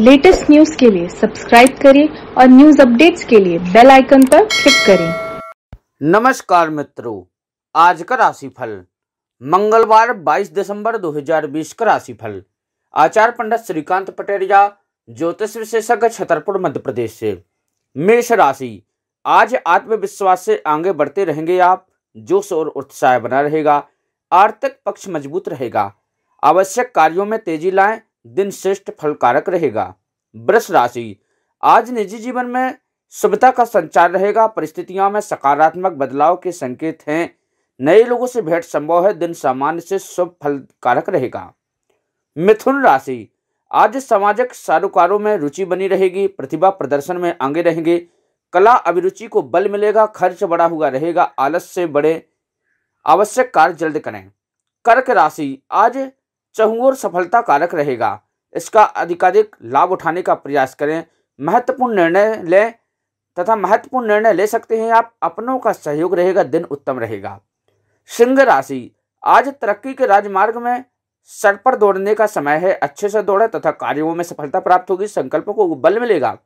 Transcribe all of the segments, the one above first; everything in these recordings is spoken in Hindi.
लेटेस्ट न्यूज के लिए सब्सक्राइब करें और न्यूज अपडेट्स के लिए बेल आइकन पर क्लिक करें नमस्कार मित्रों आज का राशिफल मंगलवार 22 दिसंबर 2020 का राशिफल आचार पंडित श्रीकांत पटेरिया ज्योतिष विशेषज्ञ छतरपुर मध्य प्रदेश से मेष राशि आज आत्मविश्वास से आगे बढ़ते रहेंगे आप जोश और उत्साह बना रहेगा आर्थिक पक्ष मजबूत रहेगा आवश्यक कार्यों में तेजी लाएं दिन श्रेष्ठ फलकारक रहेगा वृष राशि आज निजी जीवन में शुभता का संचार रहेगा परिस्थितियों में सकारात्मक बदलाव के संकेत हैं नए लोगों से भेंट संभव है दिन सामान्य से शुभ फलकारक रहेगा मिथुन राशि आज सामाजिक सारोकारों में रुचि बनी रहेगी प्रतिभा प्रदर्शन में आगे रहेंगे कला अभिरुचि को बल मिलेगा खर्च बढ़ा हुआ रहेगा आलस से बड़े आवश्यक कार्य जल्द करें कर्क राशि आज चहुओं सफलता कारक रहेगा इसका अधिकाधिक लाभ उठाने का प्रयास करें महत्वपूर्ण निर्णय लें तथा महत्वपूर्ण निर्णय ले सकते हैं आप अपनों का सहयोग रहेगा दिन उत्तम रहेगा सिंह राशि आज तरक्की के राजमार्ग में सर पर दौड़ने का समय है अच्छे से दौड़े तथा कार्यों में सफलता प्राप्त होगी संकल्पों को बल मिलेगा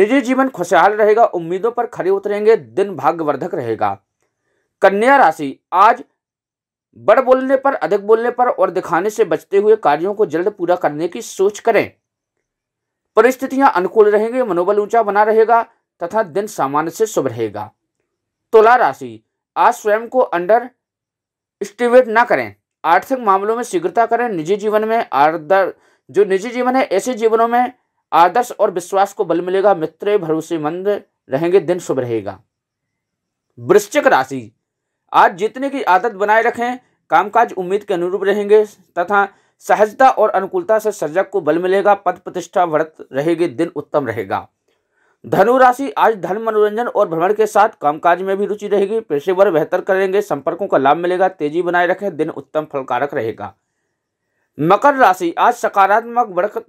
निजी जीवन खुशहाल रहेगा उम्मीदों पर खड़े उतरेंगे दिन भाग्यवर्धक रहेगा कन्या राशि आज बड़ बोलने पर अधिक बोलने पर और दिखाने से बचते हुए कार्यों को जल्द पूरा करने की सोच करें परिस्थितियां अनुकूल रहेंगी मनोबल ऊंचा बना रहेगा तथा दिन सामान्य से शुभ रहेगा तुला राशि आज स्वयं को अंडर स्टिवेट ना करें आर्थिक मामलों में शीघ्रता करें निजी जीवन में आदर जो निजी जीवन है ऐसे जीवनों में आदर्श और विश्वास को बल मिलेगा मित्र भरोसेमंद रहेंगे दिन शुभ रहेगा वृश्चिक राशि आज जीतने की आदत बनाए रखें कामकाज उम्मीद के अनुरूप रहेंगे तथा सहजता और अनुकूलता से सर्जक को बल मिलेगा पद प्रतिष्ठा व्रत रहेगी दिन उत्तम रहेगा धनु राशि आज धन मनोरंजन और भ्रमण के साथ कामकाज में भी रुचि रहेगी पेशेवर बेहतर करेंगे संपर्कों का लाभ मिलेगा तेजी बनाए रखें दिन उत्तम फलकारक रहेगा मकर राशि आज सकारात्मक बढ़त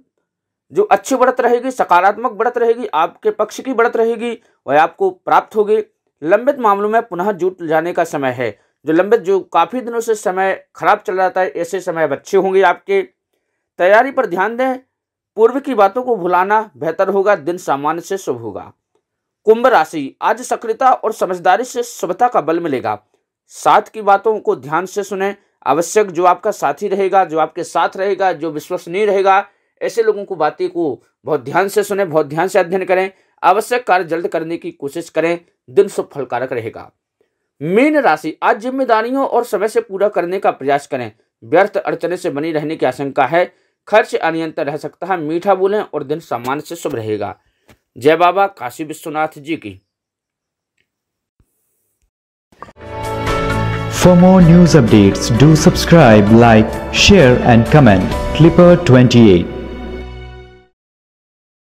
जो अच्छी बढ़त रहेगी सकारात्मक बढ़त रहेगी आपके पक्ष की बढ़त रहेगी वह आपको प्राप्त होगी लंबित मामलों में पुनः जुट जाने का समय है जो लंबित जो काफ़ी दिनों से समय खराब चल रहा था ऐसे समय अब अच्छे होंगे आपके तैयारी पर ध्यान दें पूर्व की बातों को भुलाना बेहतर होगा दिन सामान्य से शुभ होगा कुंभ राशि आज सक्रियता और समझदारी से शुभता का बल मिलेगा साथ की बातों को ध्यान से सुने आवश्यक जो आपका साथी रहेगा जो आपके साथ रहेगा जो विश्वसनीय रहेगा ऐसे लोगों को बातें को बहुत ध्यान से सुने बहुत ध्यान से अध्ययन करें आवश्यक कार्य जल्द करने की कोशिश करें दिन शुभ फलकारक रहेगा मीन राशि आज जिम्मेदारियों और समय से पूरा करने का प्रयास करें व्यर्थ अड़चने से बनी रहने की आशंका है खर्च अनियंत्रण रह सकता है मीठा बोलें और दिन सामान्य से शुभ रहेगा जय बाबा काशी विश्वनाथ जी की For more news updates, do subscribe, like, share and comment. Clipper 28